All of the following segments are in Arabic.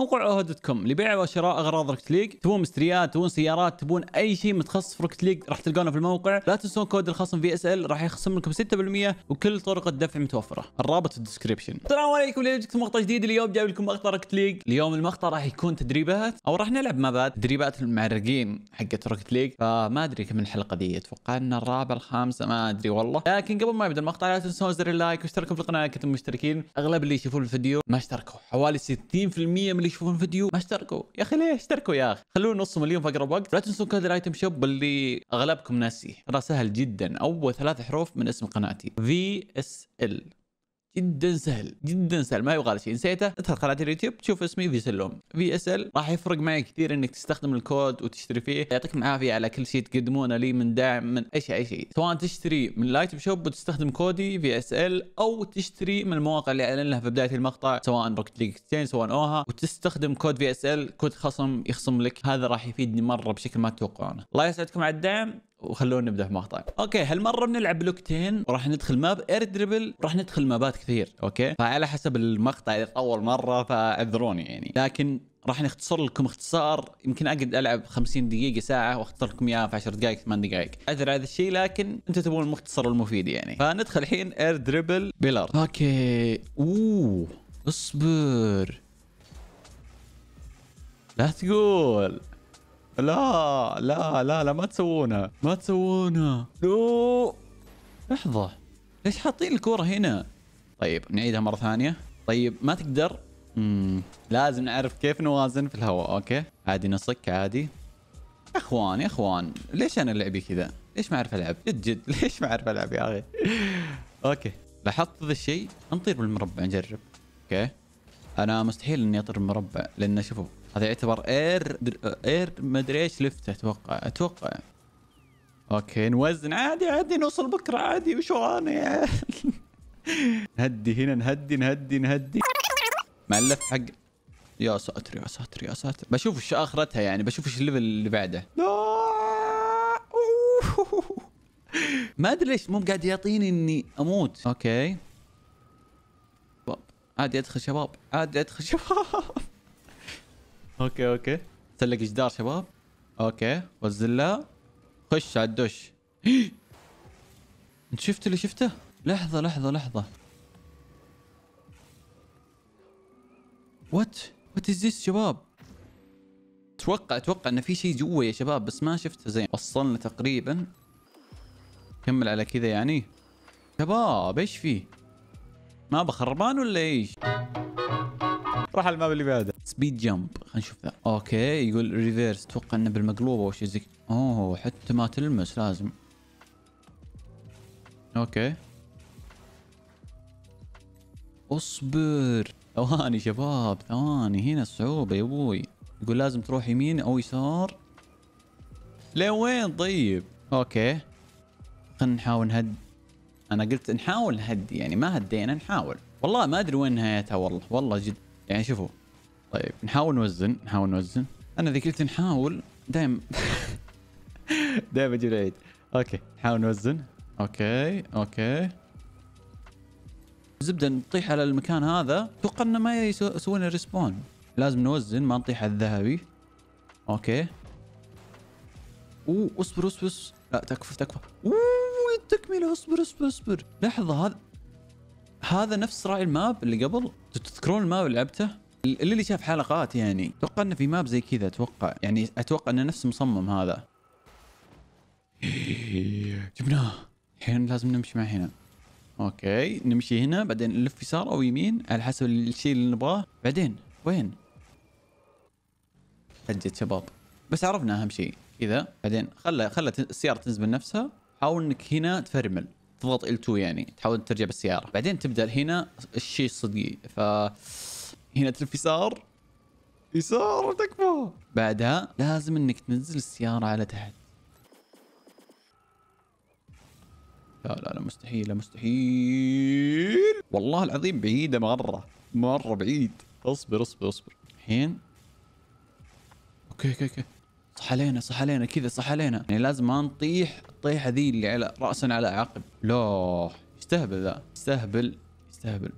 موقع اوهو دوت كوم لبيع وشراء اغراض روكت ليج تبون مستريات تبون سيارات تبون اي شيء متخصص في روكت ليج راح تلقونه في الموقع لا تنسون كود الخصم في اس ال راح يخصم لكم 6% وكل طرق الدفع متوفره الرابط في الديسكربشن السلام عليكم اليوم جبت مقطع جديد اليوم جايب لكم مقطع روكت ليج اليوم المقطع راح يكون تدريبات او راح نلعب مع بعض تدريبات المعرقين حقت روكت ليج فما ادري كم الحلقه دي اتوقع ان الرابع الخامسه ما ادري والله لكن قبل ما يبدا المقطع لا تنسون زر اللايك واشتركوا في القناه كنتم مشتركين اغلب اللي يشوفون الفيديو ما اشتركوا حوالي 60% من يشوفون فيديو ما اشتركوا يا اخي ليه اشتركوا يا اخي خلونا نص مليون في اقرب وقت لا تنسون كود الايتم شوب اللي اغلبكم ناسيه ترى سهل جدا اول ثلاث حروف من اسم قناتي في اس ال جدا سهل جدا سهل ما يبغى له شيء نسيته ادخل قناه اليوتيوب تشوف اسمي في سلوم في اس ال راح يفرق معي كثير انك تستخدم الكود وتشتري فيه يعطيكم العافيه على كل شيء تقدمونه لي من دعم من اي شيء اي شيء سواء تشتري من لايت شوب وتستخدم كودي في اس ال او تشتري من المواقع اللي اعلن لها في بدايه المقطع سواء روكت ليج سواء اوها وتستخدم كود في اس ال كود خصم يخصم لك هذا راح يفيدني مره بشكل ما تتوقعونه الله يسعدكم على الدعم وخلونا نبدا في مقطع اوكي هالمره بنلعب بلوكتين وراح ندخل ماب اير دربل راح ندخل مابات كثير اوكي فعلى حسب المقطع اذا طول مره فاعذروني يعني لكن راح نختصر لكم اختصار يمكن اقعد العب 50 دقيقة ساعة واختصر لكم اياها في 10 دقائق 8 دقائق، اعذر هذا الشيء لكن انتم تبون المختصر المفيد يعني، فندخل الحين اير دربل بيلر. اوكي، اوه اصبر. لا تقول لا لا لا لا ما تسوونها ما تسوونها نو لحظة ليش حاطين الكورة هنا طيب نعيدها مرة ثانية طيب ما تقدر مم. لازم نعرف كيف نوازن في الهواء اوكي عادي نصك عادي اخوان يا اخوان ليش انا لعبي كذا ليش ما اعرف العب جد جد ليش ما اعرف العب يا اخي اوكي لاحظت هذا الشيء نطير بالمربع نجرب اوكي انا مستحيل اني اطير بالمربع لان شوفوا هذا يعتبر اير اير مدري ايش لفت اتوقع اتوقع اوكي نوزن عادي عادي نوصل بكره عادي وش ورانا يا نهدي هنا نهدي نهدي نهدي مع اللف حق يا ساتر يا ساتر يا ساتر بشوف ايش اخرتها يعني بشوف ايش الليفل اللي بعده ما ادري ليش مو قاعد يعطيني اني اموت اوكي عادي ادخل شباب عادي ادخل شباب اوكي اوكي سلق جدار شباب اوكي والزلة خش على الدش انت شفت اللي شفته لحظة لحظة لحظة وات وات از ذيس شباب اتوقع اتوقع انه في شيء جوا يا شباب بس ما شفته زين وصلنا تقريبا كمل على كذا يعني شباب ايش فيه ما بخربان ولا ايش راح الماب اللي بعده سبيد جامب خلينا نشوف ذا اوكي يقول ريفيرس اتوقع انه بالمقلوبه او شيء زي اوه حتى ما تلمس لازم اوكي اصبر ثواني شباب ثواني هنا الصعوبه يا ابوي يقول لازم تروح يمين او يسار لوين طيب اوكي خلينا نحاول نهد انا قلت نحاول نهدي يعني ما هدينا نحاول والله ما ادري وين نهايتها والله والله جد يعني شوفوا طيب نحاول نوزن نحاول نوزن انا قلت نحاول دايم دايم اجيب العيد اوكي نحاول نوزن اوكي اوكي زبده نطيح على المكان هذا اتوقع انه ما يسوون ريسبون لازم نوزن ما نطيح على الذهبي اوكي اوه اصبر اصبر, أصبر. لا تكفى تكفى اوه التكمله اصبر اصبر اصبر لحظه هذا هذا نفس راعي الماب اللي قبل تذكرون الماب اللي لعبته اللي شاف حلقات يعني اتوقع انه في ماب زي كذا اتوقع يعني اتوقع انه نفس مصمم هذا جبناه إيه. الحين لازم نمشي مع هنا اوكي نمشي هنا بعدين نلف يسار او يمين على حسب الشيء اللي نبغاه بعدين وين حجة شباب بس عرفنا اهم شيء كذا بعدين خلى خلى السيارة تنزل من نفسها حاول انك هنا تفرمل تضغط ال 2 يعني تحاول ترجع بالسيارة بعدين تبدأ هنا الشيء الصدقي ف هنا تلف يسار يسار تكفى بعدها لازم انك تنزل السيارة على تحت لا لا لا مستحيل مستحيل والله العظيم بعيدة مرة مرة بعيد اصبر اصبر اصبر الحين اوكي اوكي اوكي صح علينا صح علينا كذا صح علينا يعني لازم ما نطيح الطيحة ذي اللي على رأسا على عقب لا يستهبل ذا يستهبل يستهبل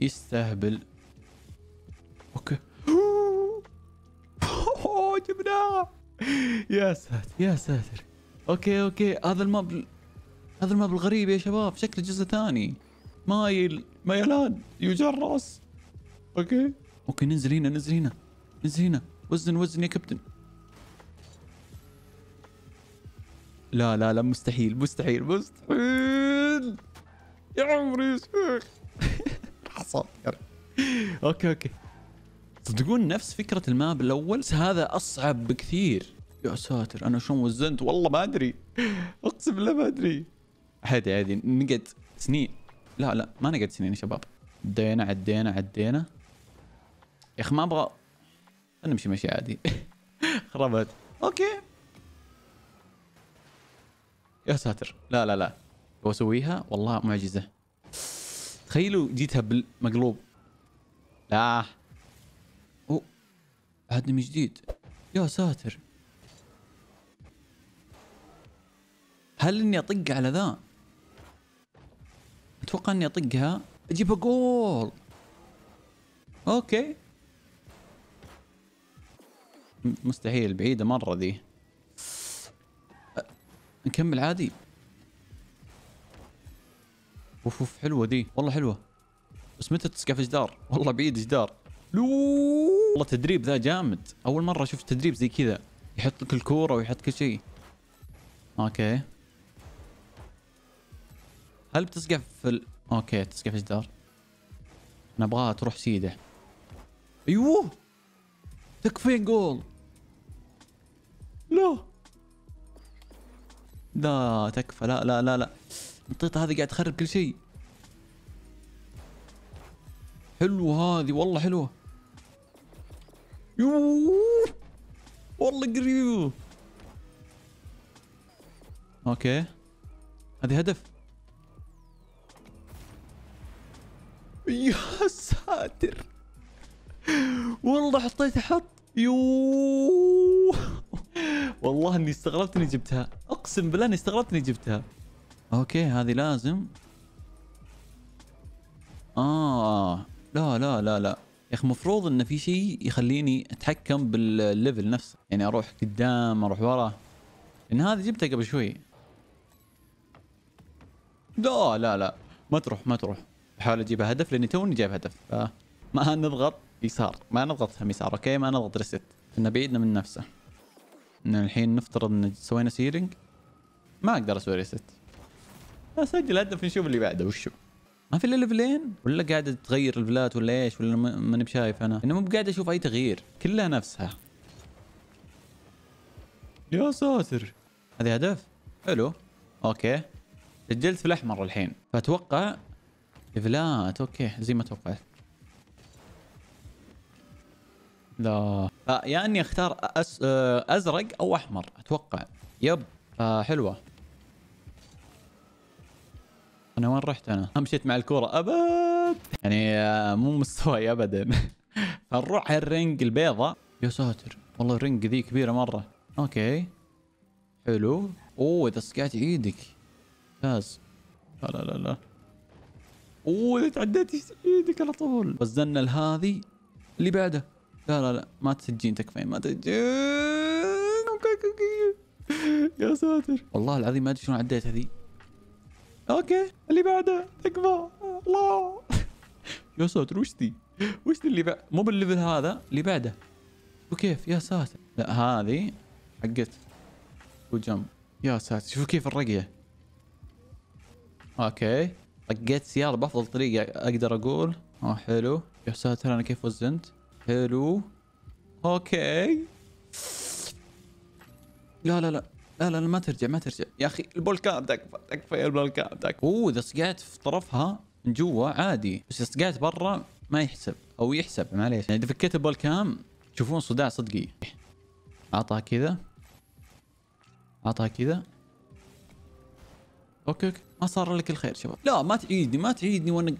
يستهبل اوكي اوه جبناه يا ساتر يا ساتر اوكي اوكي هذا الماب هذا الماب الغريب يا شباب شكله جزء ثاني مايل ميلان يجرس اوكي اوكي ننزل هنا ننزل هنا ننزل هنا وزن وزن يا كابتن لا لا لا مستحيل مستحيل مستحيل يا عمري يا شيخ حصل اوكي اوكي تصدقون نفس فكره الماب الاول هذا اصعب بكثير يا ساتر انا شلون وزنت والله ما ادري اقسم بالله ما ادري عادي عادي نقعد سنين لا لا ما نقعد سنين يا شباب عدينا عدينا عدينا يا اخي ما ابغى نمشي مشي عادي خربت اوكي يا ساتر لا لا لا لو اسويها والله معجزه تخيلوا جيتها بالمقلوب لا بعدني من جديد يا ساتر هل اني اطق على ذا اتوقع اني اطقها اجيبها جول اوكي مستحيل بعيده مره ذي نكمل عادي اوف اوف حلوه ذي والله حلوه بس متى تسقع في جدار والله بعيد جدار لو والله تدريب ذا جامد اول مره شفت تدريب زي كذا يحط لك الكوره ويحط كل شيء اوكي هل بتسقف في ال... اوكي تسقف في الجدار انا ابغاها تروح سيده ايوه تكفين جول لا لا تكفى لا لا لا لا النطيطة هذه قاعد تخرب كل شيء حلوة هذه والله حلوة والله والله والله قريب اوكي اوكي هذه هذه هدف يا ساتر حط اني اني اني اني استغربت استغربت جبتها جبتها اقسم بالله لازم اه لا لا لا يا اخي المفروض انه في شيء يخليني اتحكم بالليفل نفسه يعني اروح قدام اروح ورا لان هذا جبته قبل شوي لا لا لا ما تروح ما تروح بحاول اجيب هدف لاني توني جايب هدف فما نضغط يسار ما نضغط هم يسار اوكي ما نضغط ريست كنا بعيدنا من نفسه ان الحين نفترض ان سوينا سيرنج ما اقدر اسوي ريست اسجل هدف نشوف اللي بعده وشو ما في الا ليفلين ولا قاعده تغير الفلات ولا ايش ولا ماني بشايف انا انه مو قاعد اشوف اي تغيير كلها نفسها يا ساتر هذه هدف حلو اوكي سجلت في الاحمر الحين فاتوقع ليفلات اوكي زي ما توقعت لا آه، يا اني اختار أس... آه، ازرق او احمر اتوقع يب آه حلوه انا وين رحت انا؟ مشيت مع الكوره ابد يعني آه، مو مستواي ابدا فنروح الرنج البيضة يا ساتر والله الرنج ذي كبيرة مرة اوكي حلو اوه اذا صقعت ايدك ممتاز لا لا لا اوه اذا تعديت ايدك على طول وزنا الهذي اللي بعده لا لا لا ما تسجين تكفين ما تسجين يا ساتر والله العظيم ما ادري شلون عديت هذي اوكي اللي بعده تكفى الله يا ساتر وش ذي؟ وش اللي بعد مو بالليفل هذا اللي بعده وكيف يا ساتر لا هذه حقت وجم يا ساتر شوفوا كيف الرقيه اوكي طقيت سيارة بافضل طريقة اقدر اقول اه حلو يا ساتر انا كيف وزنت حلو اوكي لا لا لا لا لا ما ترجع ما ترجع يا اخي البولكان تكفى تكفى يا البولكان تكفى اوه اذا صقعت في طرفها من جوا عادي بس اذا صقعت برا ما يحسب او يحسب معليش يعني اذا فكيت البولكام تشوفون صداع صدقي اعطها كذا اعطها كذا اوكي اوكي ما صار لك الخير شباب لا ما تعيدني ما تعيدني وانا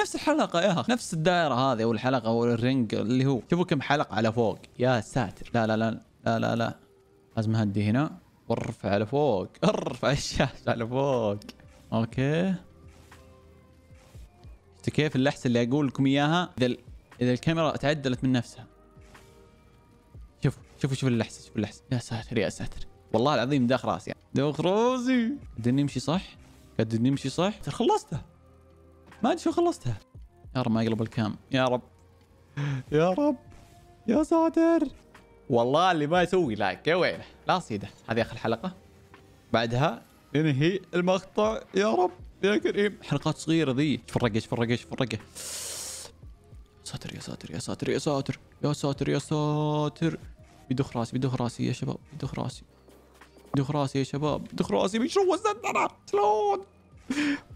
نفس الحلقه يا اخي نفس الدائره هذه او الحلقه او الرنج اللي هو شوفوا كم حلقه على فوق يا ساتر لا لا لا لا لا لا لازم اهدي هنا ارفع لفوق ارفع الشاشة لفوق اوكي شفت كيف اللحسة اللي اقول لكم اياها اذا اذا الكاميرا تعدلت من نفسها شوفوا شوفوا شوفوا اللحسة شوفوا اللحسة يا ساتر يا ساتر والله العظيم داخ راسي يعني. داخ راسي قاعدين نمشي صح قاعدين نمشي صح خلصتها ما ادري شو خلصتها يا رب ما يقلب الكام يا رب يا رب يا ساتر والله اللي ما يسوي لايك يا ويله لا صيده هذه اخر حلقه بعدها ننهي المقطع يا رب يا كريم حلقات صغيره ذي تفرق ايش تفرق ساتر يا ساتر يا ساتر يا ساتر يا ساتر يا ساتر بيدخ راسي بيدخ راسي يا شباب بيدخ راسي بيدخ راسي يا شباب بيدخ راسي وش وزنت انا شلون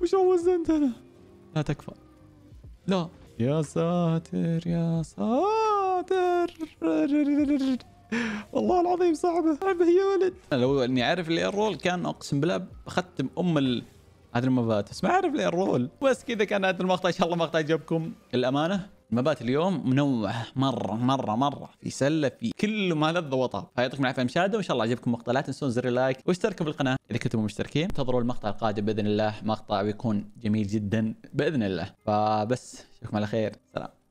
وش وزنت انا لا تكفى لا يا ساتر يا ساتر خاطر والله العظيم صعبه صعبه يا ولد انا لو اني عارف اللي رول كان اقسم بالله بختم ام ال... هذه المبات بس ما اعرف ليه رول بس كذا كان هذا المقطع ان شاء الله مقطع عجبكم الامانه مبات اليوم منوعه مره مره مره في سله في كل ما لذ وطاب فيعطيكم العافيه مشاهده وان شاء الله عجبكم المقطع لا تنسون زر اللايك واشتركوا بالقناه اذا كنتم مشتركين انتظروا المقطع القادم باذن الله مقطع بيكون جميل جدا باذن الله فبس اشوفكم على خير سلام